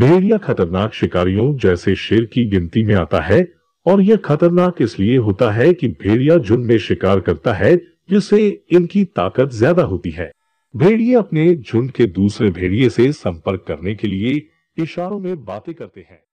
भेड़िया खतरनाक शिकारियों जैसे शेर की गिनती में आता है और यह खतरनाक इसलिए होता है कि भेड़िया झुंड में शिकार करता है जिससे इनकी ताकत ज्यादा होती है भेड़िए अपने झुंड के दूसरे भेड़िए से संपर्क करने के लिए इशारों में बातें करते हैं